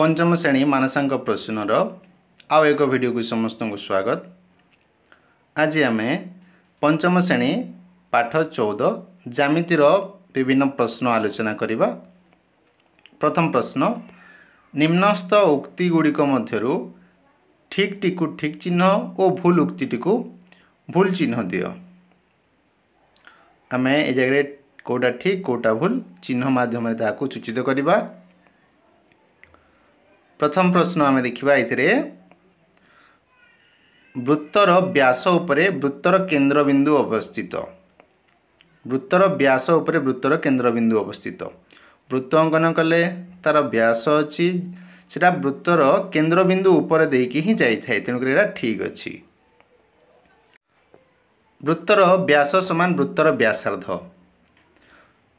ପଞ୍ଚମ ଶ୍ରେଣୀ ମାନସାଙ୍କ ପ୍ରଶ୍ନର ଆଉ ଏକ ଭିଡ଼ିଓକୁ ସମସ୍ତଙ୍କୁ ସ୍ୱାଗତ ଆଜି ଆମେ ପଞ୍ଚମ ଶ୍ରେଣୀ ପାଠ ଚଉଦ ଜ୍ୟାମିତିର ବିଭିନ୍ନ ପ୍ରଶ୍ନ ଆଲୋଚନା କରିବା ପ୍ରଥମ ପ୍ରଶ୍ନ ନିମ୍ନସ୍ଥ ଉକ୍ତିଗୁଡ଼ିକ ମଧ୍ୟରୁ ଠିକ୍ଟିକୁ ଠିକ୍ ଚିହ୍ନ ଓ ଭୁଲ ଉକ୍ତିଟିକୁ ଭୁଲ ଚିହ୍ନ ଦିଅ ଆମେ ଏ ଜାଗାରେ କେଉଁଟା ଠିକ୍ କେଉଁଟା ଭୁଲ ଚିହ୍ନ ମାଧ୍ୟମରେ ତାହାକୁ ସୂଚିତ କରିବା ପ୍ରଥମ ପ୍ରଶ୍ନ ଆମେ ଦେଖିବା ଏଥିରେ ବୃତ୍ତର ବ୍ୟାସ ଉପରେ ବୃତ୍ତର କେନ୍ଦ୍ରବିନ୍ଦୁ ଅବସ୍ଥିତ ବୃତ୍ତର ବ୍ୟାସ ଉପରେ ବୃତ୍ତର କେନ୍ଦ୍ରବିନ୍ଦୁ ଅବସ୍ଥିତ ବୃତ୍ତ ଅଙ୍କନ କଲେ ତା'ର ବ୍ୟାସ ଅଛି ସେଇଟା ବୃତ୍ତର କେନ୍ଦ୍ରବିନ୍ଦୁ ଉପରେ ଦେଇକି ହିଁ ଯାଇଥାଏ ତେଣୁକରି ଏଇଟା ଠିକ୍ ଅଛି ବୃତ୍ତର ବ୍ୟାସ ସମାନ ବୃତ୍ତର ବ୍ୟାସାର୍ଦ୍ଧ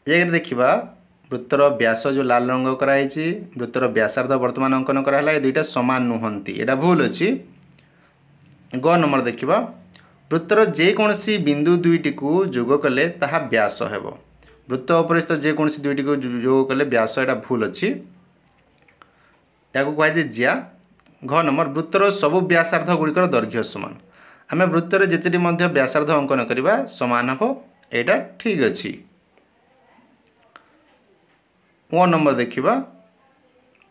ଜାଗାରେ ଦେଖିବା বৃত্তর ব্যাস যে লাল রঙ করা হয়েছে বৃত্তর ব্যাসার্ধ বর্তমান অঙ্কন করা হল এ দুইটা সমান নুহতি এটা ভুল অছি গ নম্বর দেখিবা বৃত্তর যেকোনসি বিন্দু দুইটিকু যোগ কলে তাহা ব্যাস হব বৃত্ত উপরিস্থ যেকোনসি দুইটিকু যোগ কলে ব্যাস এটা ভুল অছি ତାକୁ କୁହାଯାଏ ଜିଆ ଘ ନମ୍ବର ବୃତ୍ତର ସବୁ ବ୍ୟାସାର୍ଦ୍ଧ ଗୁଡ଼ିକର ଦୈର୍ଘ୍ୟ ସମାନ ଆମେ ବୃତ୍ତରେ ଯେତେଟି ମଧ୍ୟ ବ୍ୟାସାର୍ଦ୍ଧ ଅଙ୍କନ କରିବା ସମାନ ହେବ ଏଇଟା ଠିକ୍ ଅଛି ଓ ନମ୍ବର ଦେଖିବା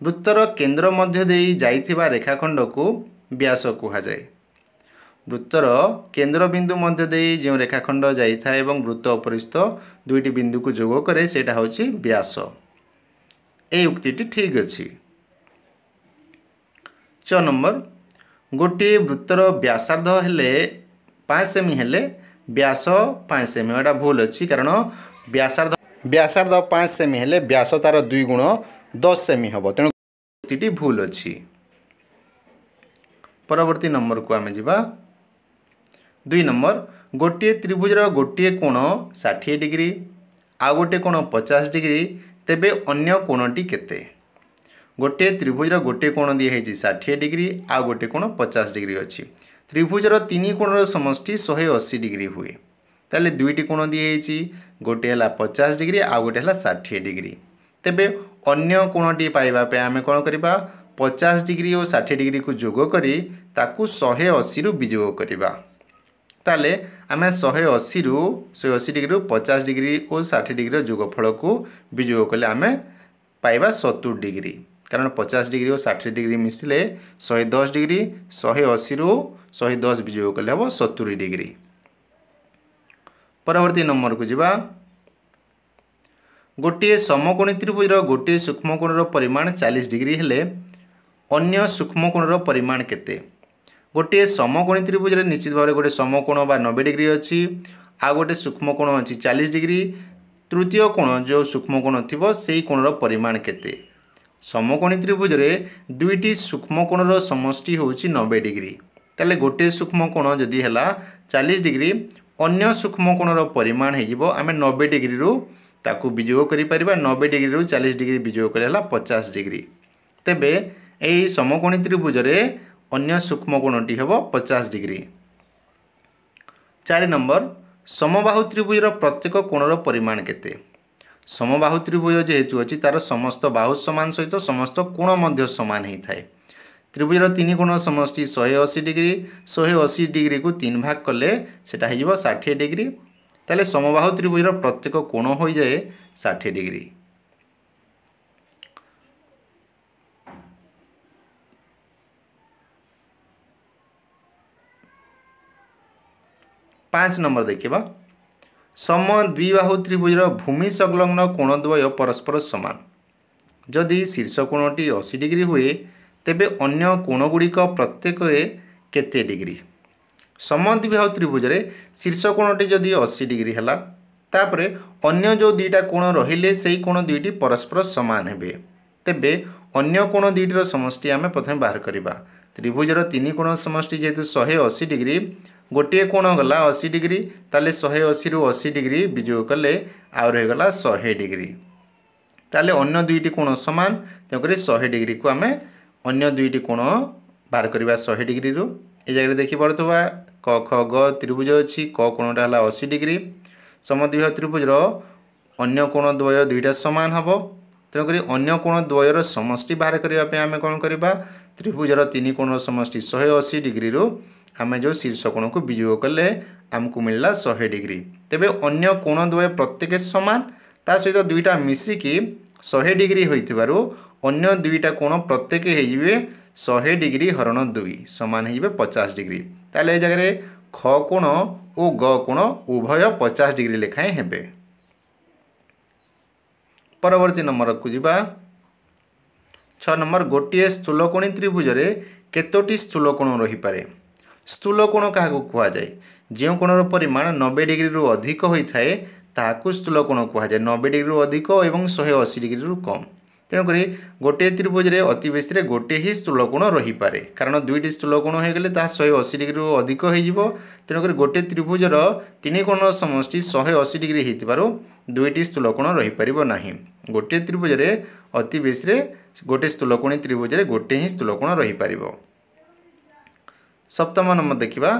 ବୃତ୍ତର କେନ୍ଦ୍ର ମଧ୍ୟ ଦେଇ ଯାଇଥିବା ରେଖାଖଣ୍ଡକୁ ବ୍ୟାସ କୁହାଯାଏ ବୃତ୍ତର କେନ୍ଦ୍ରବିନ୍ଦୁ ମଧ୍ୟ ଦେଇ ଯେଉଁ ରେଖାଖଣ୍ଡ ଯାଇଥାଏ ଏବଂ ବୃତ୍ତ ଅପରିସ୍ଥ ଦୁଇଟି ବିନ୍ଦୁକୁ ଯୋଗ କରେ ସେଇଟା ହେଉଛି ବ୍ୟାସ এই উক্তিটি ঠিক ଅଛି ଛ ନମ୍ବର ଗୋଟିଏ ବୃତ୍ତର ବ୍ୟାସାର୍ଦ୍ଧ ହେଲେ ପାଞ୍ଚ ସେମି ହେଲେ ବ୍ୟାସ ପାଞ୍ଚ ସେମି ଏଇଟା ଭୁଲ ଅଛି କାରଣ ବ୍ୟାସାର୍ଦ୍ଧ ବ୍ୟାସାର୍ଦ୍ଧ ପାଞ୍ଚ ସେମି ହେଲେ ବ୍ୟାସ ତା'ର ଦୁଇ ଗୁଣ ଦଶ ସେମି ହେବ ତେଣୁ ଉକ୍ତିଟି ଭୁଲ ଅଛି ପରବର୍ତ୍ତୀ ନମ୍ବରକୁ ଆମେ ଯିବା ଦୁଇ ନମ୍ବର ଗୋଟିଏ ତ୍ରିଭୁଜର ଗୋଟିଏ କୋଣ ଷାଠିଏ ଡିଗ୍ରୀ ଆଉ ଗୋଟିଏ କୋଣ ପଚାଶ ଡିଗ୍ରୀ ତେବେ ଅନ୍ୟ କୋଣଟି କେତେ ଗୋଟିଏ ତ୍ରିଭୁଜର ଗୋଟିଏ କୋଣ ଦିଆହେଇଛି ଷାଠିଏ ଡିଗ୍ରୀ ଆଉ ଗୋଟିଏ କୋଣ ପଚାଶ ଡିଗ୍ରୀ ଅଛି ତ୍ରିଭୁଜର ତିନି କୋଣର ସମଷ୍ଟି ଶହେ ଅଶୀ ଡିଗ୍ରୀ ହୁଏ ତାହେଲେ ଦୁଇଟି କୋଣ ଦିଆହେଇଛି ଗୋଟିଏ ହେଲା ପଚାଶ ଡିଗ୍ରୀ ଆଉ ଗୋଟିଏ ହେଲା ଷାଠିଏ ଡିଗ୍ରୀ ତେବେ ଅନ୍ୟ କୋଣଟି ପାଇବା ପାଇଁ ଆମେ କ'ଣ କରିବା ପଚାଶ ଡିଗ୍ରୀ ଓ ଷାଠିଏ ଡିଗ୍ରୀକୁ ଯୋଗ କରି ତାକୁ ଶହେ ଅଶୀରୁ ବିଯୋଗ କରିବା ତାହେଲେ ଆମେ ଶହେ ଅଶୀରୁ ଶହେ ଅଶୀ ଡିଗ୍ରୀରୁ ପଚାଶ ଡିଗ୍ରୀ ଓ ଷାଠିଏ ଡିଗ୍ରୀର ଯୋଗଫଳକୁ ବିଯୋଗ କଲେ ଆମେ ପାଇବା ସତୁରି ଡିଗ୍ରୀ କାରଣ ପଚାଶ ଡିଗ୍ରୀ ଓ ଷାଠିଏ ଡିଗ୍ରୀ ମିଶିଲେ ଶହେ ଦଶ ଡିଗ୍ରୀ ଶହେ ଅଶୀରୁ ଶହେ ଦଶ ବିଯୋଗ କଲେ ହେବ ସତୁରି ଡିଗ୍ରୀ ପରବର୍ତ୍ତୀ ନମ୍ବରକୁ ଯିବା ଗୋଟିଏ ସମକୋଣୀ ତ୍ରିଭୁଜର ଗୋଟିଏ ସୂକ୍ଷ୍ମକୋଣର ପରିମାଣ ଚାଳିଶ ଡିଗ୍ରୀ ହେଲେ ଅନ୍ୟ ସୂକ୍ଷ୍ମକୋଣର ପରିମାଣ କେତେ ଗୋଟିଏ ସମକୋଣୀ ତ୍ରିଭୁଜରେ ନିଶ୍ଚିତ ଭାବରେ ଗୋଟିଏ ସମକୋଣ ବା ନବେ ଡିଗ୍ରୀ ଅଛି ଆଉ ଗୋଟିଏ ସୂକ୍ଷ୍ମକୋଣ ଅଛି ଚାଳିଶ ଡିଗ୍ରୀ ତୃତୀୟ କୋଣ ଯେଉଁ ସୂକ୍ଷ୍ମକୋଣ ଥିବ ସେହି କୋଣର ପରିମାଣ କେତେ ସମକୋଣୀ ତ୍ରିଭୁଜରେ ଦୁଇଟି ସୂକ୍ଷ୍ମକୋଣର ସମଷ୍ଟି ହେଉଛି ନବେ ଡିଗ୍ରୀ ତାହେଲେ ଗୋଟିଏ ସୂକ୍ଷ୍ମକୋଣ ଯଦି ହେଲା ଚାଳିଶ ଡିଗ୍ରୀ ଅନ୍ୟ ସୂକ୍ଷ୍ମ କୋଣର ପରିମାଣ ହୋଇଯିବ ଆମେ ନବେ ଡିଗ୍ରୀରୁ ତାକୁ ବିଯୋଗ କରିପାରିବା ନବେ ଡିଗ୍ରୀରୁ ଚାଳିଶ ଡିଗ୍ରୀ ବିଯୋଗ କଲେ ହେଲା ପଚାଶ ଡିଗ୍ରୀ ତେବେ ଏହି ସମକୋଣୀ ତ୍ରିଭୁଜରେ ଅନ୍ୟ ସୂକ୍ଷ୍ମ କୋଣଟି ହେବ ପଚାଶ ଡିଗ୍ରୀ ଚାରି ନମ୍ବର ସମବାହୁ ତ୍ରିଭୁଜର ପ୍ରତ୍ୟେକ କୋଣର ପରିମାଣ କେତେ ସମବାହୁ ତ୍ରିଭୁଜ ଯେହେତୁ ଅଛି ତା'ର ସମସ୍ତ ବାହୁ ସମାନ ସହିତ ସମସ୍ତ କୋଣ ମଧ୍ୟ ସମାନ ହୋଇଥାଏ ତ୍ରିଭୁଜର ତିନି କୋଣ ସମଷ୍ଟି ଶହେ ଅଶୀ ଡିଗ୍ରୀ ଶହେ ଅଶୀ ଡିଗ୍ରୀକୁ ତିନି ଭାଗ କଲେ ସେଟା ହେଇଯିବ ଷାଠିଏ ଡିଗ୍ରୀ ତାହେଲେ ସମବାହୁ ତ୍ରିଭୁଜର ପ୍ରତ୍ୟେକ କୋଣ ହୋଇଯାଏ ଷାଠିଏ ଡିଗ୍ରୀ ପାଞ୍ଚ ନମ୍ବର ଦେଖିବା ସମ ଦ୍ୱିବାହୁ ତ୍ରିଭୁଜର ଭୂମି ସଂଲଗ୍ନ କୋଣଦ୍ୱୟ ପରସ୍ପର ସମାନ ଯଦି ଶୀର୍ଷ କୋଣଟି ଅଶୀ ଡିଗ୍ରୀ ହୁଏ ତେବେ ଅନ୍ୟ କୋଣଗୁଡ଼ିକ ପ୍ରତ୍ୟେକ କେତେ ଡିଗ୍ରୀ ସମଦ୍ୱିବାହ ତ୍ରିଭୁଜରେ ଶୀର୍ଷ କୋଣଟି ଯଦି ଅଶୀ ଡିଗ୍ରୀ ହେଲା ତାପରେ ଅନ୍ୟ ଯେଉଁ ଦୁଇଟା କୋଣ ରହିଲେ ସେଇ କୋଣ ଦୁଇଟି ପରସ୍ପର ସମାନ ହେବେ ତେବେ ଅନ୍ୟ କୋଣ ଦୁଇଟିର ସମଷ୍ଟି ଆମେ ପ୍ରଥମେ ବାହାର କରିବା ତ୍ରିଭୁଜର ତିନି କୋଣ ସମଷ୍ଟି ଯେହେତୁ ଶହେ ଅଶୀ ଡିଗ୍ରୀ ଗୋଟିଏ କୋଣ ଗଲା ଅଶୀ ଡିଗ୍ରୀ ତାହେଲେ ଶହେ ଅଶୀରୁ ଅଶୀ ଡିଗ୍ରୀ ବିଯୋଗ କଲେ ଆଉ ରହିଗଲା ଶହେ ଡିଗ୍ରୀ ତାହେଲେ ଅନ୍ୟ ଦୁଇଟି କୋଣ ସମାନ ତେଣୁକରି ଶହେ ଡିଗ୍ରୀକୁ ଆମେ অন্য দুইটি কোণ বার করা শহে ডিগ্রি রু এই জায়গায় দেখিপারা ক খ গ ত্রিভুজ অছি ক কোণটা হল অশী ডিগ্রি সমদ্বিহ ত্রিভুজর অন্য কোণ দ্বয় দুইটা সমান হব তেমক অন্য কোণ দ্বয়র সমষ্টি বাহার করা আমি কম করা ত্রিভুজর তিন কোণর সমষ্টি শহে অশী ডিগ্রি রু আমি যে শীর্ষ কোণক বিযোগ কলে আমি মিললা শহে ডিগ্রি তেমনি অন্য কোণ দ্বয় প্রত্যেক সমান তা সহ দুইটা মিশিকি শহে ডিগ্রি হয়ে অন্য দুইটা কোণ প্রত্যেকে হয়ে যাবে শহে ডিগ্রি হরণ দুই সমান হয়ে যাবে পচাশ ডিগ্রি তাহলে এই জায়গায় খ কোণ ও গ কোণ উভয় পচাশ ডিগ্রি লেখায় হবে পরবর্তী নম্বরকু যা ছ নম্বর গোটিয়ে স্থূলকোণী ত্রিভুজরে কতোটি স্থূলকোণ রহিপারে স্থূলকোণ কাহাকে কুহযায় যে কোণর পরিমাণ নবে ডিগ্রি অধিক হয়ে থাকে তাহলে স্থূলকোণ কুহযায় নবে ডিগ্রি অধিক এবং শহে অশী ডিগ্রি কম ତେଣୁକରି ଗୋଟିଏ ତ୍ରିଭୁଜରେ ଅତି ବେଶୀରେ ଗୋଟିଏ ହିଁ ସ୍ଥୂଳଗୁଣ ରହିପାରେ କାରଣ ଦୁଇଟି କୋଣ ହୋଇଗଲେ ତାହା ଶହେ ଅଶୀ ଡିଗ୍ରୀରୁ ଅଧିକ ହୋଇଯିବ ତେଣୁକରି ଗୋଟିଏ ତ୍ରିଭୁଜର ତିନି କୋଣ ସମଷ୍ଟି ଶହେ ଅଶୀ ଡିଗ୍ରୀ ହୋଇଥିବାରୁ ଦୁଇଟି କୋଣ ରହିପାରିବ ନାହିଁ ଗୋଟିଏ ତ୍ରିଭୁଜରେ ଅତି ବେଶୀରେ ଗୋଟିଏ ସ୍ଥୂଳକୋଣୀ ତ୍ରିଭୁଜରେ ଗୋଟିଏ ହିଁ ସ୍ଥୂଳଗୁଣ ରହିପାରିବ ସପ୍ତମ ନମ୍ବର ଦେଖିବା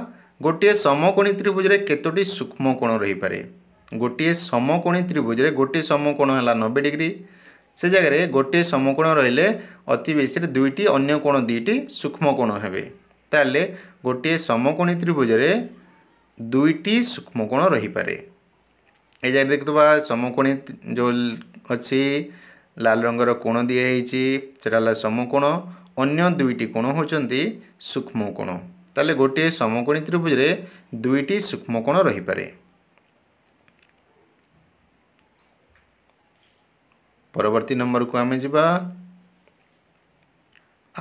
ଗୋଟିଏ ସମକୋଣୀ ତ୍ରିଭୁଜରେ କେତୋଟି ସୂକ୍ଷ୍ମକୋଣ ରହିପାରେ ଗୋଟିଏ ସମକୋଣୀ ତ୍ରିଭୁଜରେ ଗୋଟିଏ ସମକୋଣ ହେଲା ନବେ ଡିଗ୍ରୀ ସେ ଜାଗାରେ ଗୋଟିଏ ସମକୋଣ ରହିଲେ ଅତି ବେଶୀରେ ଦୁଇଟି ଅନ୍ୟ କୋଣ ଦୁଇଟି ସୂକ୍ଷ୍ମକୋଣ ହେବେ ତାହେଲେ ଗୋଟିଏ ସମକୋଣୀ ତ୍ରିଭୁଜରେ ଦୁଇଟି ସୂକ୍ଷ୍ମକୋଣ ରହିପାରେ ଏ ଜାଗାରେ ଦେଖୁଥିବା ସମକୋଣୀ ଯେଉଁ ଅଛି ଲାଲ ରଙ୍ଗର କୋଣ ଦିଆହେଇଛି ସେଟା ହେଲା ସମକୋଣ ଅନ୍ୟ ଦୁଇଟି କୋଣ ହେଉଛନ୍ତି ସୂକ୍ଷ୍ମକୋଣ ତାହେଲେ ଗୋଟିଏ ସମକୋଣୀ ତ୍ରିଭୁଜରେ ଦୁଇଟି ସୂକ୍ଷ୍ମକୋଣ ରହିପାରେ ପରବର୍ତ୍ତୀ ନମ୍ବରକୁ ଆମେ ଯିବା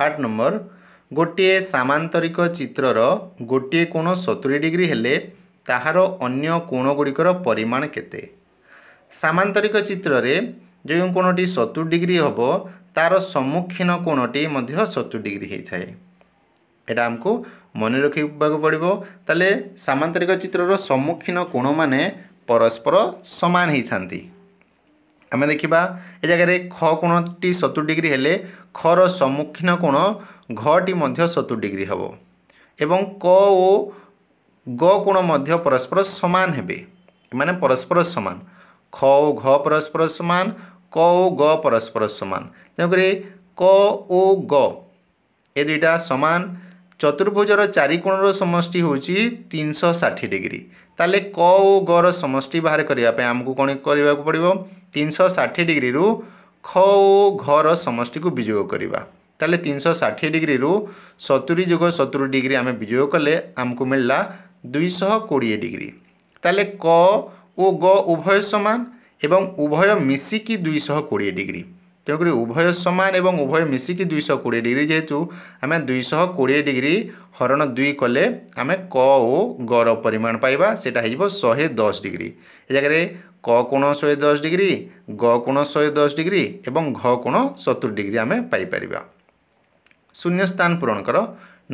ଆଠ ନମ୍ବର ଗୋଟିଏ ସାମାନ୍ତରିକ ଚିତ୍ରର ଗୋଟିଏ କୋଣ ସତୁରୀ ଡିଗ୍ରୀ ହେଲେ ତାହାର ଅନ୍ୟ କୋଣଗୁଡ଼ିକର ପରିମାଣ କେତେ ସାମାନ୍ତରିକ ଚିତ୍ରରେ ଯେଉଁ କୋଣଟି ସତୁରୀ ଡିଗ୍ରୀ ହେବ ତା'ର ସମ୍ମୁଖୀନ କୋଣଟି ମଧ୍ୟ ସତୁରୀ ଡିଗ୍ରୀ ହୋଇଥାଏ ଏଇଟା ଆମକୁ ମନେ ରଖିବାକୁ ପଡ଼ିବ ତାହେଲେ ସାମାନ୍ତରିକ ଚିତ୍ରର ସମ୍ମୁଖୀନ କୋଣମାନେ ପରସ୍ପର ସମାନ ହୋଇଥାନ୍ତି ଆମେ ଦେଖିବା ଏ ଜାଗାରେ ଖ କୋଣଟି ସତୁରୀ ଡିଗ୍ରୀ ହେଲେ ଖର ସମ୍ମୁଖୀନ କୋଣ ଘଟି ମଧ୍ୟ ସତୁରୀ ଡିଗ୍ରୀ ହେବ ଏବଂ କ ଓ ଗ କୋଣ ମଧ୍ୟ ପରସ୍ପର ସମାନ ହେବେ ଏମାନେ ପରସ୍ପର ସମାନ ଖ ଓ ଘ ପରସ୍ପର ସମାନ କ ଓ ଗ ପରସ୍ପର ସମାନ ତେଣୁକରି କ ଓ ଗ ଏ ଦୁଇଟା ସମାନ ଚତୁର୍ଭୁଜର ଚାରିକୋଣର ସମଷ୍ଟି ହେଉଛି ତିନିଶହ ଷାଠିଏ ଡିଗ୍ରୀ तले क र समष्टि बाह्रै आमु कि पर्व तिनशी डिग्री ख ओ घर समष्टिको विजय तिनशी डिग्री सतुरी जुग सतुरी डिग्री आम विजय कले आम मिला दुईश कि डिग्री त ओ ग उभय समान ए उभय मिसिक दुईश कि डिग्री ତେଣୁକରି ଉଭୟ ସମାନ ଏବଂ ଉଭୟ ମିଶିକି ଦୁଇଶହ କୋଡ଼ିଏ ଡିଗ୍ରୀ ଯେହେତୁ ଆମେ ଦୁଇଶହ କୋଡ଼ିଏ ଡିଗ୍ରୀ ହରଣ ଦୁଇ କଲେ ଆମେ କ ଓ ଗର ପରିମାଣ ପାଇବା ସେଇଟା ହେଇଯିବ ଶହେ ଦଶ ଡିଗ୍ରୀ ଏ ଜାଗାରେ କ କୋଣ ଶହେ ଦଶ ଡିଗ୍ରୀ ଗ କୋଣ ଶହେ ଦଶ ଡିଗ୍ରୀ ଏବଂ ଘ କୋଣ ସତୁରି ଡିଗ୍ରୀ ଆମେ ପାଇପାରିବା ଶୂନ୍ୟ ସ୍ଥାନ ପୂରଣ କର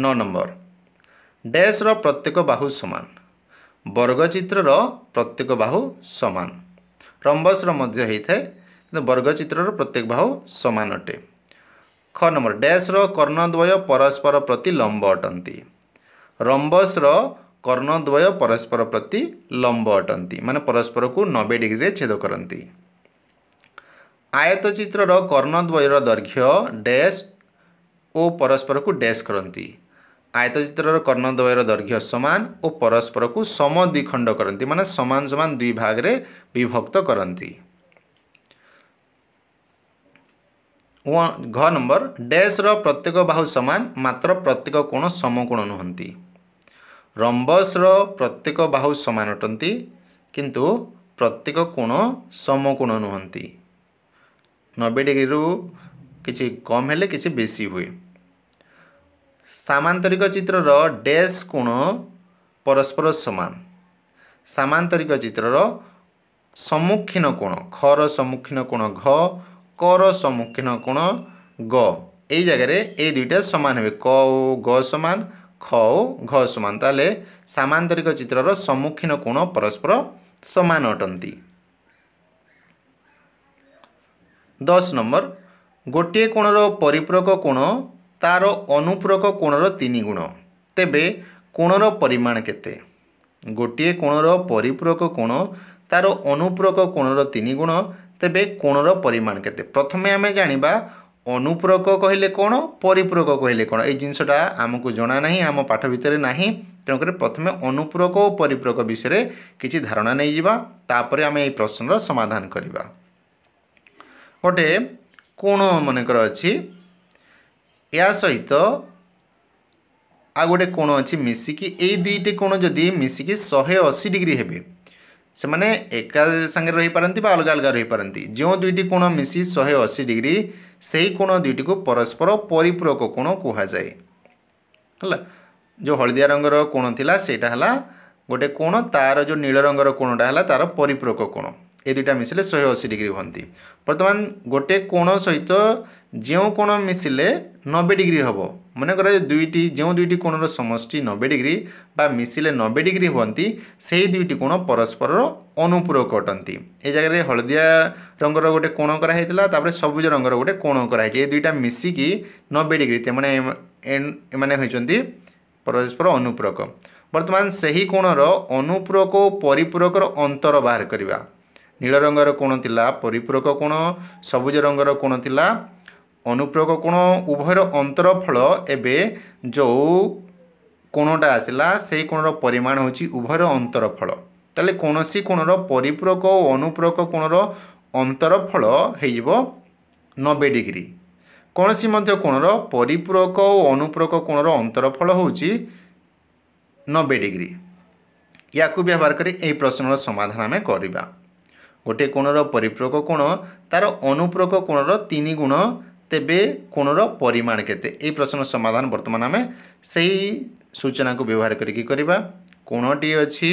ନଅ ନମ୍ବର ଡ୍ୟାସ୍ର ପ୍ରତ୍ୟେକ ବାହୁ ସମାନ ବର୍ଗଚିତ୍ରର ପ୍ରତ୍ୟେକ ବାହୁ ସମାନ ରମ୍ବସ୍ର ମଧ୍ୟ ହେଇଥାଏ କିନ୍ତୁ ବର୍ଗଚିତ୍ରର ପ୍ରତ୍ୟେକ ବାହୁ ସମାନ ଅଟେ ଖ ନମ୍ବର ଡ୍ୟାସ୍ର କର୍ଣ୍ଣଦ୍ୱୟ ପରସ୍ପର ପ୍ରତି ଲମ୍ବ ଅଟନ୍ତି ରମ୍ବସ୍ର କର୍ଣ୍ଣଦ୍ୱୟ ପରସ୍ପର ପ୍ରତି ଲମ୍ବ ଅଟନ୍ତି ମାନେ ପରସ୍ପରକୁ ନବେ ଡିଗ୍ରୀରେ ଛେଦ କରନ୍ତି ଆୟତଚିତ୍ରର କର୍ଣ୍ଣଦ୍ୱୟର ଦୈର୍ଘ୍ୟ ଡ୍ୟାସ୍ ଓ ପରସ୍ପରକୁ ଡ୍ୟାସ୍ କରନ୍ତି ଆୟତଚିତ୍ରର କର୍ଣ୍ଣଦ୍ୱୟର ଦୈର୍ଘ୍ୟ ସମାନ ଓ ପରସ୍ପରକୁ ସମ ଦ୍ୱିଖଣ୍ଡ କରନ୍ତି ମାନେ ସମାନ ସମାନ ଦୁଇ ଭାଗରେ ବିଭକ୍ତ କରନ୍ତି ଘ ନମ୍ବର ଡ୍ୟାସ୍ର ପ୍ରତ୍ୟେକ ବାହୁ ସମାନ ମାତ୍ର ପ୍ରତ୍ୟେକ କୋଣ ସମକୋଣ ନୁହନ୍ତି ରମ୍ବସ୍ର ପ୍ରତ୍ୟେକ ବାହୁ ସମାନ ଅଟନ୍ତି କିନ୍ତୁ ପ୍ରତ୍ୟେକ କୋଣ ସମକୋଣ ନୁହନ୍ତି ନବେ ଡିଗ୍ରୀରୁ କିଛି କମ୍ ହେଲେ କିଛି ବେଶୀ ହୁଏ ସାମାନ୍ତରିକ ଚିତ୍ରର ଡ୍ୟାସ୍ କୋଣ ପରସ୍ପର ସମାନ ସାମାନ୍ତରିକ ଚିତ୍ରର ସମ୍ମୁଖୀନ କୋଣ ଖର ସମ୍ମୁଖୀନ କୋଣ ଘ କର ସମ୍ମୁଖୀନ କୋଣ ଗ ଏଇ ଜାଗାରେ ଏଇ ଦୁଇଟା ସମାନ ହେବେ କ ଓ ଗ ସମାନ ଖ ଓ ଘ ସମାନ ତାହେଲେ ସାମାନ୍ତରିକ ଚିତ୍ରର ସମ୍ମୁଖୀନ କୋଣ ପରସ୍ପର ସମାନ ଅଟନ୍ତି ଦଶ ନମ୍ବର ଗୋଟିଏ କୋଣର ପରିପୂରକ କୋଣ ତା'ର ଅନୁପୂରକ କୋଣର ତିନି ଗୁଣ ତେବେ କୋଣର ପରିମାଣ କେତେ ଗୋଟିଏ କୋଣର ପରିପୂରକ କୋଣ ତା'ର ଅନୁପୂରକ କୋଣର ତିନି ଗୁଣ ତେବେ କୋଣର ପରିମାଣ କେତେ ପ୍ରଥମେ ଆମେ ଜାଣିବା ଅନୁପୂରକ କହିଲେ କ'ଣ ପରିପୂରକ କହିଲେ କ'ଣ ଏଇ ଜିନିଷଟା ଆମକୁ ଜଣାନାହିଁ ଆମ ପାଠ ଭିତରେ ନାହିଁ ତେଣୁକରି ପ୍ରଥମେ ଅନୁପୂରକ ଓ ପରିପୂରକ ବିଷୟରେ କିଛି ଧାରଣା ନେଇଯିବା ତାପରେ ଆମେ ଏହି ପ୍ରଶ୍ନର ସମାଧାନ କରିବା ଗୋଟେ କୋଣ ମନେକର ଅଛି ଏହା ସହିତ ଆଉ ଗୋଟେ କୋଣ ଅଛି ମିଶିକି ଏଇ ଦୁଇଟି କୋଣ ଯଦି ମିଶିକି ଶହେ ଅଶୀ ଡିଗ୍ରୀ ହେବେ ସେମାନେ ଏକା ସାଙ୍ଗରେ ରହିପାରନ୍ତି ବା ଅଲଗା ଅଲଗା ରହିପାରନ୍ତି ଯେଉଁ ଦୁଇଟି କୋଣ ମିଶି ଶହେ ଅଶୀ ଡିଗ୍ରୀ ସେହି କୋଣ ଦୁଇଟିକୁ ପରସ୍ପର ପରିପୂରକ କୋଣ କୁହାଯାଏ ହେଲା ଯେଉଁ ହଳଦିଆ ରଙ୍ଗର କୋଣ ଥିଲା ସେଇଟା ହେଲା ଗୋଟେ କୋଣ ତା'ର ଯେଉଁ ନୀଳ ରଙ୍ଗର କୋଣଟା ହେଲା ତା'ର ପରିପୂରକ କୋଣ ଏ ଦୁଇଟା ମିଶିଲେ ଶହେ ଅଶୀ ଡିଗ୍ରୀ ହୁଅନ୍ତି ବର୍ତ୍ତମାନ ଗୋଟେ କୋଣ ସହିତ ଯେଉଁ କୋଣ ମିଶିଲେ ନବେ ଡିଗ୍ରୀ ହେବ ମନେକର ଦୁଇଟି ଯେଉଁ ଦୁଇଟି କୋଣର ସମଷ୍ଟି ନବେ ଡିଗ୍ରୀ ବା ମିଶିଲେ ନବେ ଡିଗ୍ରୀ ହୁଅନ୍ତି ସେହି ଦୁଇଟି କୋଣ ପରସ୍ପରର ଅନୁପୂରକ ଅଟନ୍ତି ଏ ଜାଗାରେ ହଳଦିଆ ରଙ୍ଗର ଗୋଟେ କୋଣ କରାହେଇଥିଲା ତାପରେ ସବୁଜ ରଙ୍ଗର ଗୋଟେ କୋଣ କରାହେଇଛି ଏ ଦୁଇଟା ମିଶିକି ନବେ ଡିଗ୍ରୀ ତେମାନେ ଏମାନେ ହୋଇଛନ୍ତି ପରସ୍ପର ଅନୁପୂରକ ବର୍ତ୍ତମାନ ସେହି କୋଣର ଅନୁପୂରକ ଓ ପରିପୂରକର ଅନ୍ତର ବାହାର କରିବା ନୀଳ ରଙ୍ଗର କୋଣ ଥିଲା ପରିପୂରକ କୋଣ ସବୁଜ ରଙ୍ଗର କୋଣ ଥିଲା ଅନୁପ୍ରୟୋଗ କୋଣ ଉଭୟର ଅନ୍ତରଫଳ ଏବେ ଯେଉଁ କୋଣଟା ଆସିଲା ସେଇ କୋଣର ପରିମାଣ ହେଉଛି ଉଭୟର ଅନ୍ତରଫଳ ତାହେଲେ କୌଣସି କୋଣର ପରିପୂରକ ଓ ଅନୁପ୍ରୟୋଗ କୋଣର ଅନ୍ତରଫଳ ହେଇଯିବ ନବେ ଡିଗ୍ରୀ କୌଣସି ମଧ୍ୟ କୋଣର ପରିପୂରକ ଓ ଅନୁପ୍ରୟୋଗ କୋଣର ଅନ୍ତରଫଳ ହେଉଛି ନବେ ଡିଗ୍ରୀ ୟାକୁ ବ୍ୟବହାର କରି ଏହି ପ୍ରଶ୍ନର ସମାଧାନ ଆମେ କରିବା ଗୋଟିଏ କୋଣର ପରିପୂରକ କୋଣ ତା'ର ଅନୁପ୍ରୟୋଗ କୋଣର ତିନି ଗୁଣ ତେବେ କୋଣର ପରିମାଣ କେତେ ଏହି ପ୍ରଶ୍ନର ସମାଧାନ ବର୍ତ୍ତମାନ ଆମେ ସେହି ସୂଚନାକୁ ବ୍ୟବହାର କରିକି କରିବା କୋଣଟିଏ ଅଛି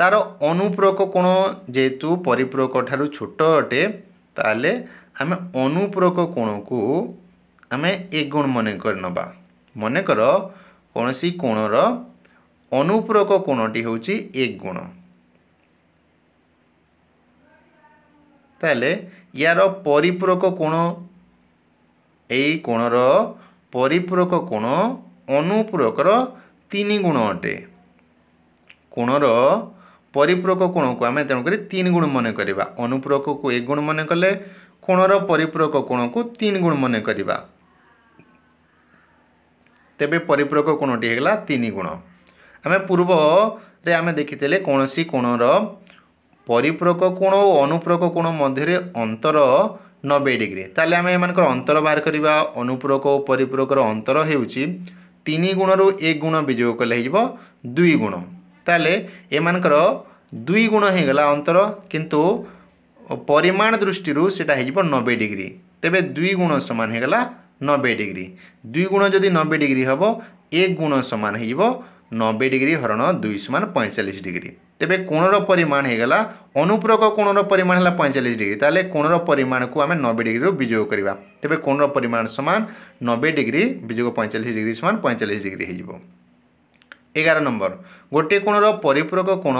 ତା'ର ଅନୁପ୍ରକ କୋଣ ଯେହେତୁ ପରିପୂରକ ଠାରୁ ଛୋଟ ଅଟେ ତାହେଲେ ଆମେ ଅନୁପ୍ରକ କୋଣକୁ ଆମେ ଏଗୁଣ ମନେ କରିନେବା ମନେକର କୌଣସି କୋଣର ଅନୁପ୍ରକ କୋଣଟି ହେଉଛି ଏଗୁଣ ତାହେଲେ ୟାର ପରିପୂରକ କୋଣ ଏଇ କୋଣର ପରିପୂରକ କୋଣ ଅନୁପୂରକର ତିନି ଗୁଣ ଅଟେ କୋଣର ପରିପୂରକ କୋଣକୁ ଆମେ ତେଣୁକରି ତିନି ଗୁଣ ମନେ କରିବା ଅନୁପୂରକକୁ ଏକ ଗୁଣ ମନେ କଲେ କୋଣର ପରିପୂରକ କୋଣକୁ ତିନି ଗୁଣ ମନେ କରିବା ତେବେ ପରିପୂରକ କୋଣଟି ହେଇଗଲା ତିନି ଗୁଣ ଆମେ ପୂର୍ବରେ ଆମେ ଦେଖିଥିଲେ କୌଣସି କୋଣର ପରିପ୍ରକ କୋଣ ଓ ଅନୁପ୍ରକ କୋଣ ମଧ୍ୟରେ ଅନ୍ତର ନବେ ଡିଗ୍ରୀ ତାହେଲେ ଆମେ ଏମାନଙ୍କର ଅନ୍ତର ବାହାର କରିବା ଅନୁପ୍ରକ ଓ ପରିପ୍ରକର ଅନ୍ତର ହେଉଛି ତିନି ଗୁଣରୁ ଏକ ଗୁଣ ବିଯୋଗ କଲେ ହେଇଯିବ ଦୁଇ ଗୁଣ ତାହେଲେ ଏମାନଙ୍କର ଦୁଇ ଗୁଣ ହେଇଗଲା ଅନ୍ତର କିନ୍ତୁ ପରିମାଣ ଦୃଷ୍ଟିରୁ ସେଇଟା ହେଇଯିବ ନବେ ଡିଗ୍ରୀ ତେବେ ଦୁଇ ଗୁଣ ସମାନ ହେଇଗଲା ନବେ ଡିଗ୍ରୀ ଦୁଇ ଗୁଣ ଯଦି ନବେ ଡିଗ୍ରୀ ହେବ ଏକ ଗୁଣ ସମାନ ହେଇଯିବ ନବେ ଡିଗ୍ରୀ ହରଣ ଦୁଇ ସମାନ ପଇଁଚାଳିଶ ଡିଗ୍ରୀ ତେବେ କୋଣର ପରିମାଣ ହୋଇଗଲା ଅନୁପ୍ରକ କୋଣର ପରିମାଣ ହେଲା ପଇଁଚାଳିଶ ଡିଗ୍ରୀ ତାହେଲେ କୋଣର ପରିମାଣକୁ ଆମେ ନବେ ଡିଗ୍ରୀରୁ ବିଯୋଗ କରିବା ତେବେ କୋଣର ପରିମାଣ ସମାନ ନବେ ଡିଗ୍ରୀ ବିଯୋଗ ପଇଁଚାଳିଶ ଡିଗ୍ରୀ ସମାନ ପଇଁଚାଳିଶ ଡିଗ୍ରୀ ହୋଇଯିବ ଏଗାର ନମ୍ବର ଗୋଟିଏ କୋଣର ପରିପୂରକ କୋଣ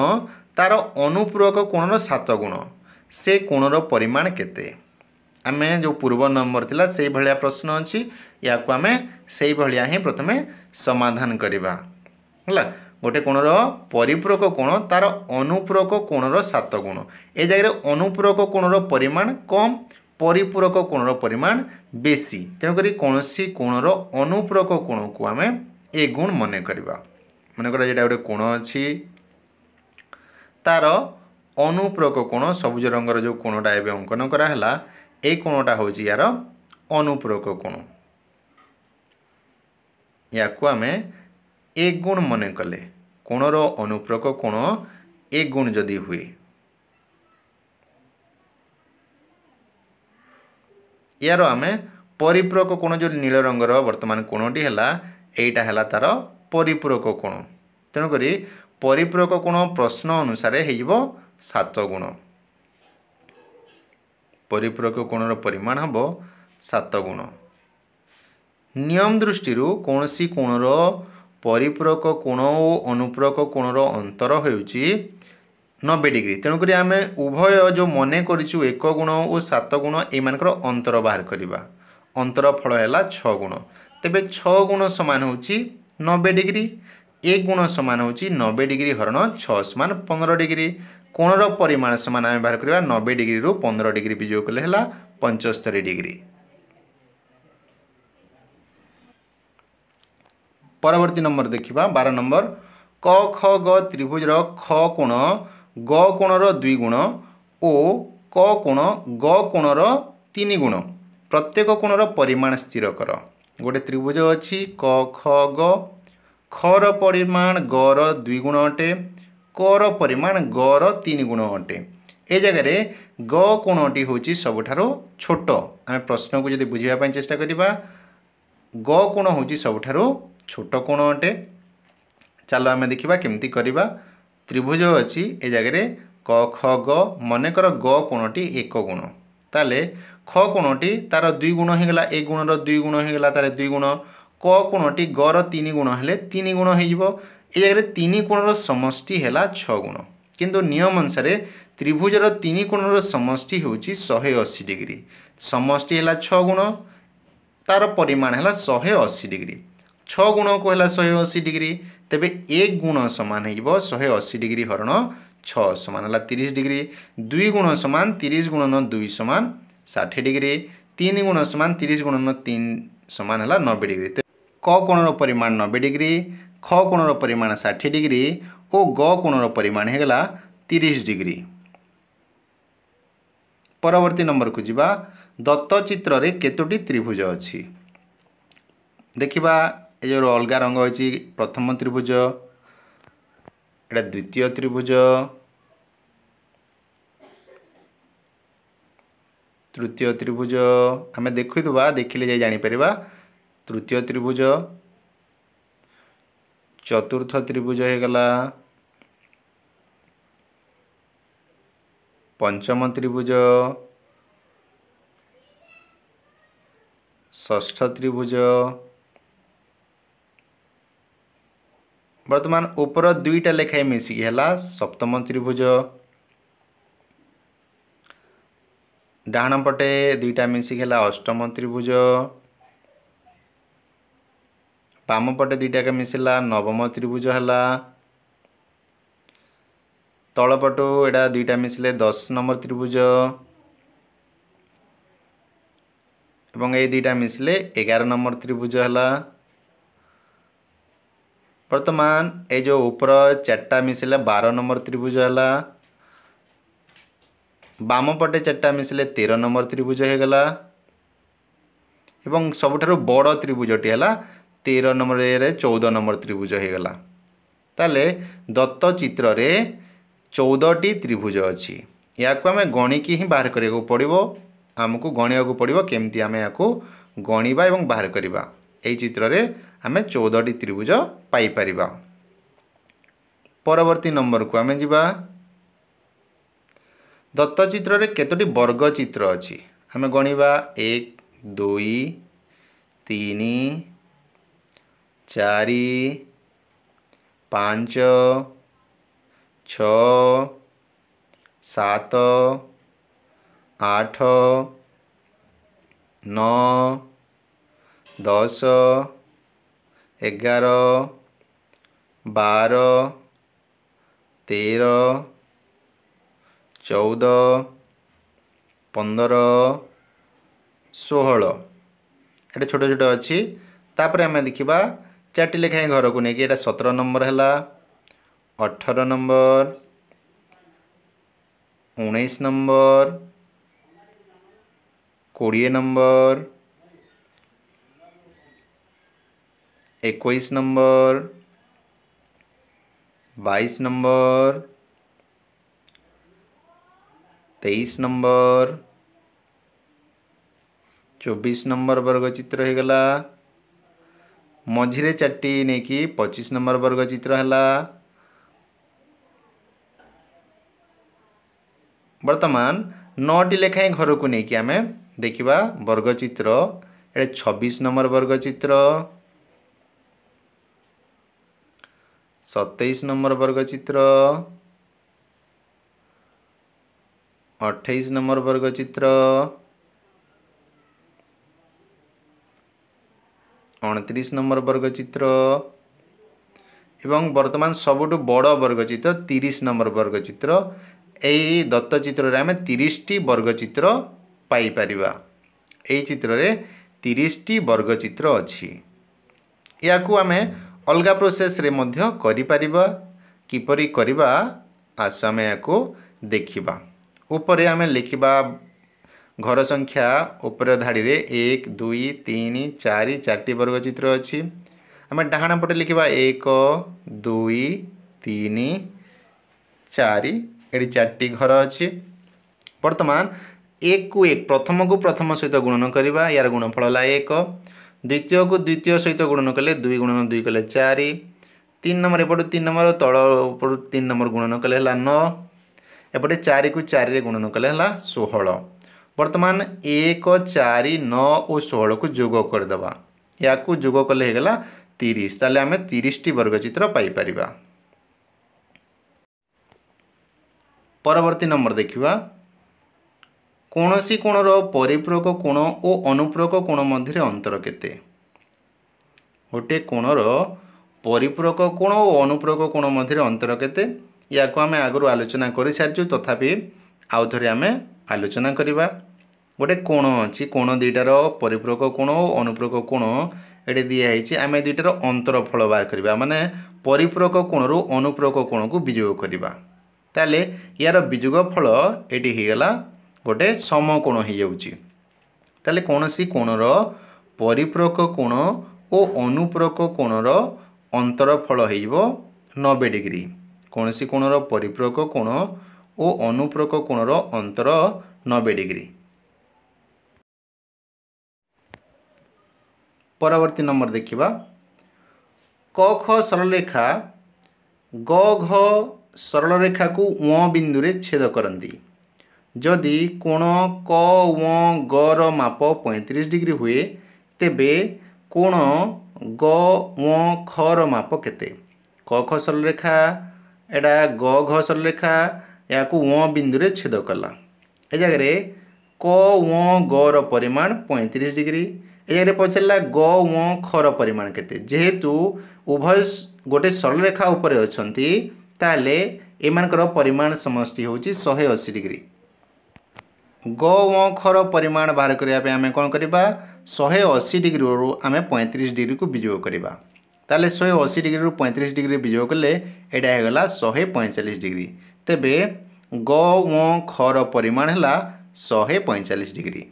ତା'ର ଅନୁପୂରକ କୋଣର ସାତ ଗୁଣ ସେ କୋଣର ପରିମାଣ କେତେ ଆମେ ଯେଉଁ ପୂର୍ବ ନମ୍ବର ଥିଲା ସେଇଭଳିଆ ପ୍ରଶ୍ନ ଅଛି ଏହାକୁ ଆମେ ସେଇଭଳିଆ ହିଁ ପ୍ରଥମେ ସମାଧାନ କରିବା ହେଲା ଗୋଟେ କୋଣର ପରିପୂରକ କୋଣ ତା'ର ଅନୁପୂରକ କୋଣର ସାତ ଗୁଣ ଏ ଜାଗାରେ ଅନୁପୂରକ କୋଣର ପରିମାଣ କମ୍ ପରିପୂରକ କୋଣର ପରିମାଣ ବେଶୀ ତେଣୁକରି କୌଣସି କୋଣର ଅନୁପୂରକ କୋଣକୁ ଆମେ ଏ ଗୁଣ ମନେ କରିବା ମନେକର ଯେଟା ଗୋଟେ କୋଣ ଅଛି ତା'ର ଅନୁପୂରକ କୋଣ ସବୁଜ ରଙ୍ଗର ଯେଉଁ କୋଣଟା ଏବେ ଅଙ୍କନ କରାହେଲା ଏ କୋଣଟା ହେଉଛି ୟାର ଅନୁପୂରକ କୋଣ ୟାକୁ ଆମେ एक गुण मन कले कोणर अनुप्रक कोण एक गुण जदि हुए यार आम परिपूरक कोण जो नील रंगर बर्तमान कोणटी है यहाँ है तार परिपूरक कोण तेणुक परिपूरक कोण प्रश्न अनुसार होत गुण परिपूरक कोणर परिमाण हम सात गुण नियम दृष्टि कौन सी कोणर ପରିପୂରକ କୋଣ ଓ ଅନୁପୂରକ କୋଣର ଅନ୍ତର ହେଉଛି ନବେ ଡିଗ୍ରୀ ତେଣୁକରି ଆମେ ଉଭୟ ଯେଉଁ ମନେ କରିଛୁ ଏକ ଗୁଣ ଓ ସାତ ଗୁଣ ଏମାନଙ୍କର ଅନ୍ତର ବାହାର କରିବା ଅନ୍ତର ଫଳ ହେଲା ଛଅ ଗୁଣ ତେବେ ଛଅ ଗୁଣ ସମାନ ହେଉଛି ନବେ ଡିଗ୍ରୀ ଏକ ଗୁଣ ସମାନ ହେଉଛି ନବେ ଡିଗ୍ରୀ ହରଣ ଛଅ ସମାନ ପନ୍ଦର ଡିଗ୍ରୀ କୋଣର ପରିମାଣ ସମାନ ଆମେ ବାହାର କରିବା ନବେ ଡିଗ୍ରୀରୁ ପନ୍ଦର ଡିଗ୍ରୀ ବିଜୟ କଲେ ହେଲା ପଞ୍ଚସ୍ତରୀ ଡିଗ୍ରୀ ପରବର୍ତ୍ତୀ ନମ୍ବର ଦେଖିବା ବାର ନମ୍ବର କ ଖ ଗ ତ୍ରିଭୁଜର ଖ କୋଣ ଗ କୋଣର ଦୁଇ ଗୁଣ ଓ କ କୋଣ ଗ କୋଣର ତିନି ଗୁଣ ପ୍ରତ୍ୟେକ କୋଣର ପରିମାଣ ସ୍ଥିର କର ଗୋଟେ ତ୍ରିଭୁଜ ଅଛି କ ଖ ଗ ଖର ପରିମାଣ ଗର ଦୁଇ ଗୁଣ ଅଟେ କର ପରିମାଣ ଗର ତିନି ଗୁଣ ଅଟେ ଏ ଜାଗାରେ ଗ କୋଣଟି ହେଉଛି ସବୁଠାରୁ ଛୋଟ ଆମେ ପ୍ରଶ୍ନକୁ ଯଦି ବୁଝିବା ପାଇଁ ଚେଷ୍ଟା କରିବା ଗ କୋଣ ହେଉଛି ସବୁଠାରୁ ଛୋଟ କୋଣ ଅଟେ ଚାଲ ଆମେ ଦେଖିବା କେମିତି କରିବା ତ୍ରିଭୁଜ ଅଛି ଏ ଜାଗାରେ କ ଖ ଗ ମନେକର ଗ କୋଣଟି ଏକ ଗୁଣ ତାହେଲେ ଖ କୋଣଟି ତା'ର ଦୁଇ ଗୁଣ ହୋଇଗଲା ଏ ଗୁଣର ଦୁଇ ଗୁଣ ହୋଇଗଲା ତା'ହେଲେ ଦୁଇ ଗୁଣ କ କୋଣଟି ଗର ତିନି ଗୁଣ ହେଲେ ତିନି ଗୁଣ ହୋଇଯିବ ଏ ଜାଗାରେ ତିନି କୋଣର ସମଷ୍ଟି ହେଲା ଛଅ ଗୁଣ କିନ୍ତୁ ନିୟମ ଅନୁସାରେ ତ୍ରିଭୁଜର ତିନି କୋଣର ସମଷ୍ଟି ହେଉଛି ଶହେ ଅଶୀ ଡିଗ୍ରୀ ସମଷ୍ଟି ହେଲା ଛଅ ଗୁଣ ତା'ର ପରିମାଣ ହେଲା ଶହେ ଅଶୀ ଡିଗ୍ରୀ ছ গুণকু হল শহে অশী ডিগ্রি তেবে এক গুণ সমান হয়ে শহে অশী ডিগ্রি হরণ ছ সমান হল তিরিশ ডিগ্রি দুই গুণ সমান তিরিশ গুণন দুই সমান ষাঠিয়ে ডিগ্রি তিন গুণ সমান তিরিশ গুণন তিন সমান হল নবে ডিগ্রি ক কোণর পরিমাণ নবে ডিগ্রি খ কোণর পরিমাণ ষাঠিয়ে ডিগ্রি ও গ কোণর পরিমাণ হয়ে গলা তিরিশ ডিগ্রি পরবর্তী নম্বরକୁ ଯିବା ଦତ୍ତ ଚିତ୍ରରେ କେତୋଟି ତ୍ରିଭୁଜ ଅଛି ଦେଖିବା ଏ ଯେଉଁ ଅଲଗା ରଙ୍ଗ ହୋଇଛି ପ୍ରଥମ ତ୍ରିଭୁଜ ଏଇଟା ଦ୍ୱିତୀୟ ତ୍ରିଭୁଜ ତୃତୀୟ ତ୍ରିଭୁଜ ଆମେ ଦେଖୁଥିବା ଦେଖିଲେ ଯାଇ ଜାଣିପାରିବା ତୃତୀୟ ତ୍ରିଭୁଜ ଚତୁର୍ଥ ତ୍ରିଭୁଜ ହୋଇଗଲା ପଞ୍ଚମ ତ୍ରିଭୁଜ ଷଷ୍ଠ ତ୍ରିଭୁଜ বর্তমান উপর দুইটা লেখাই মিশিকি হল সপ্তম ত্রিভুজ ডাহাণ পটে দুইটা মিশিকি হল অষ্টম ত্রিভুজ বাম পটে দুইটাকে মিশিলা নবম ত্রিভুজ হল তলপটু এটা দুইটা মিশিলে দশ নম্বর ত্রিভুজ এবং এই দুইটা মিশিলে এগারো নম্বর ত্রিভুজ হলা ବର୍ତ୍ତମାନ ଏ ଯେଉଁ ଉପର ଚାରିଟା ମିଶିଲେ ବାର ନମ୍ବର ତ୍ରିଭୁଜ ହେଲା ବାମ ପଟେ ଚାରିଟା ମିଶିଲେ ତେର ନମ୍ବର ତ୍ରିଭୁଜ ହେଇଗଲା ଏବଂ ସବୁଠାରୁ ବଡ଼ ତ୍ରିଭୁଜଟି ହେଲା ତେର ନମ୍ବରରେ ଚଉଦ ନମ୍ବର ତ୍ରିଭୁଜ ହେଇଗଲା ତାହେଲେ ଦତ୍ତ ଚିତ୍ରରେ ଚଉଦଟି ତ୍ରିଭୁଜ ଅଛି ଏହାକୁ ଆମେ ଗଣିକି ହିଁ ବାହାର କରିବାକୁ ପଡ଼ିବ ଆମକୁ ଗଣିବାକୁ ପଡ଼ିବ କେମିତି ଆମେ ଏହାକୁ ଗଣିବା ଏବଂ ବାହାର କରିବା ଏହି ଚିତ୍ରରେ ଆମେ ଚଉଦଟି ତ୍ରିଭୁଜ ପାଇପାରିବା ପରବର୍ତ୍ତୀ ନମ୍ବରକୁ ଆମେ ଯିବା ଦତ୍ତଚିତ୍ରରେ କେତୋଟି ବର୍ଗଚିତ୍ର ଅଛି ଆମେ ଗଣିବା ଏକ ଦୁଇ ତିନି ଚାରି ପାଞ୍ଚ ଛଅ ସାତ ଆଠ ନଅ ଦଶ ଏଗାର ବାର ତେର ଚଉଦ ପନ୍ଦର ଷୋହଳ ଏଇଟା ଛୋଟ ଛୋଟ ଅଛି ତାପରେ ଆମେ ଦେଖିବା ଚାରିଟି ଲେଖାଏଁ ଘରକୁ ନେଇକି ଏଇଟା ସତର ନମ୍ବର ହେଲା ଅଠର ନମ୍ବର ଉଣେଇଶ ନମ୍ବର କୋଡ଼ିଏ ନମ୍ବର एक नंबर बाईस नंबर तेईस नंबर चौबीस नंबर वर्ग चित्र हो गला मझे चार्टी नहीं कि पचीस नंबर वर्ग चित्र है बर्तमान नौटी लेखाएं घर को लेकिन आम देखा वर्ग छब्बीस नंबर वर्गचित्र ସତେଇଶ ନମ୍ବର ବର୍ଗଚିତ୍ର ଅଠେଇଶ ନମ୍ବର ବର୍ଗଚିତ୍ର ଅଣତିରିଶ ନମ୍ବର ବର୍ଗଚିତ୍ର ଏବଂ ବର୍ତ୍ତମାନ ସବୁଠୁ ବଡ଼ ବର୍ଗଚିତ୍ର ତିରିଶ ନମ୍ବର ବର୍ଗଚିତ୍ର ଏହି ଦତ୍ତଚିତ୍ରରେ ଆମେ ତିରିଶଟି ବର୍ଗଚିତ୍ର ପାଇପାରିବା ଏହି ଚିତ୍ରରେ ତିରିଶଟି ବର୍ଗଚିତ୍ର ଅଛି ଏହାକୁ ଆମେ ଅଲଗା ପ୍ରୋସେସ୍ରେ ମଧ୍ୟ କରିପାରିବା କିପରି କରିବା ଆସ ଆମେ ଏହାକୁ ଦେଖିବା ଉପରେ ଆମେ ଲେଖିବା ଘର ସଂଖ୍ୟା ଉପର ଧାଡ଼ିରେ ଏକ ଦୁଇ ତିନି ଚାରି ଚାରିଟି ବର୍ଗଚିତ୍ର ଅଛି ଆମେ ଡାହାଣ ପଟେ ଲେଖିବା ଏକ ଦୁଇ ତିନି ଚାରି ଏଠି ଚାରିଟି ଘର ଅଛି ବର୍ତ୍ତମାନ ଏକକୁ ଏକ ପ୍ରଥମକୁ ପ୍ରଥମ ସହିତ ଗୁଣନ କରିବା ଏହାର ଗୁଣଫଳ ହେଲା ଏକ দ্বিতীয়কু দ্বিতীয় সহিত গুণন কলে দুই গুণন দুই কলে চারি তিন নম্বর এপটু তিন নম্বর তল উপটু তিন নম্বর গুণন কলে হল নଅ এপটে চারিকু চারিরে গুণন কলে হল ষোহল বর্তমান এক চারি নଅ ও ষোহলকু যোগ করেদেবা ইয়াকু যোগ কলে হয়ে গেলা তিরিশ তাহলে আমি তিরিশটি বর্গচিত্র পাইপারিবা পরবর্তী নম্বর দেখিবা କୌଣସି କୋଣର ପରିପୂରକ କୋଣ ଓ ଅନୁପୂରକ କୋଣ ମଧ୍ୟରେ ଅନ୍ତର କେତେ ଗୋଟିଏ କୋଣର ପରିପୂରକ କୋଣ ଓ ଅନୁପୂରକ କୋଣ ମଧ୍ୟରେ ଅନ୍ତର କେତେ ୟାକୁ ଆମେ ଆଗରୁ ଆଲୋଚନା କରିସାରିଛୁ ତଥାପି ଆଉ ଥରେ ଆମେ ଆଲୋଚନା କରିବା ଗୋଟିଏ କୋଣ ଅଛି କୋଣ ଦୁଇଟାର ପରିପୂରକ କୋଣ ଓ ଅନୁପୂରକ କୋଣ ଏଠି ଦିଆହେଇଛି ଆମେ ଦୁଇଟାର ଅନ୍ତର ଫଳ ବାହାର କରିବା ମାନେ ପରିପୂରକ କୋଣରୁ ଅନୁପୂରକ କୋଣକୁ ବିଯୋଗ କରିବା ତାହେଲେ ଏହାର ବିଯୋଗ ଫଳ ଏଠି ହେଇଗଲା ଗୋଟେ ସମକୋଣ ହୋଇଯାଉଛି ତାହେଲେ କୌଣସି କୋଣର ପରିପ୍ରକ କୋଣ ଓ ଅନୁପ୍ରକ କୋଣର ଅନ୍ତରଫଳ ହୋଇଯିବ ନବେ ଡିଗ୍ରୀ କୌଣସି କୋଣର ପରିପ୍ରକ କୋଣ ଓ ଅନୁପ୍ରକ କୋଣର ଅନ୍ତର ନବେ ଡିଗ୍ରୀ ପରବର୍ତ୍ତୀ ନମ୍ବର ଦେଖିବା କ ଖ ସରଳରେଖା ଗ ଘ ସରଳରେଖାକୁ ଉଁ ବିନ୍ଦୁରେ ଛେଦ କରନ୍ତି ଯଦି କୋଣ କ ୱଁ ଗର ମାପ ପଇଁତିରିଶ ଡିଗ୍ରୀ ହୁଏ ତେବେ କୋଣ ଗ ୱଁ ଖର ମାପ କେତେ କ ଖ ସରଳରେଖା ଏଇଟା ଗ ଘ ସରଳରେଖା ଏହାକୁ ୱଁ ବିନ୍ଦୁରେ ଛେଦ କଲା ଏ ଜାଗାରେ କ ୱଁ ଗର ପରିମାଣ ପଇଁତିରିଶ ଡିଗ୍ରୀ ଏ ଜାଗାରେ ପଚାରିଲା ଗ ୱଁ ଖର ପରିମାଣ କେତେ ଯେହେତୁ ଉଭୟ ଗୋଟେ ସରଳରେଖା ଉପରେ ଅଛନ୍ତି ତାହେଲେ ଏମାନଙ୍କର ପରିମାଣ ସମଷ୍ଟି ହେଉଛି ଶହେ ଅଶୀ ଡିଗ୍ରୀ ग ओ खर परिमाण बाहारे आमे कन शे अशी डिग्री आमे पैँतिस डिग्रीको विजय त शे असी डिग्री पैँतिस डिग्री विजय कलेटा शे पैँचालिस डिग्री तेह्र ग ओ खर परिमाण होला शै पैँचालिस डिग्री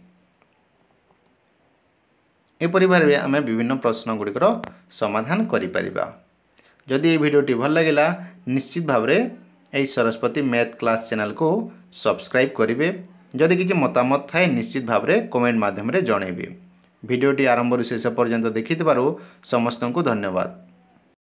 एपरि भएर आमे विभिन्न प्रश्न गुडिकर समाधान गरिपि यो भिडियो भागला निश्चित भावे यही Saraswati math class channel subscribe गरे ଯଦି କିଛି ମତାମତ ଥାଏ ନିଶ୍ଚିତ ଭାବରେ କମେଣ୍ଟ ମାଧ୍ୟମରେ ଜଣାଇବେ ଭିଡ଼ିଓଟି ଆରମ୍ଭରୁ ଶେଷ ପର୍ଯ୍ୟନ୍ତ ଦେଖିଥିବାରୁ ସମସ୍ତଙ୍କୁ ଧନ୍ୟବାଦ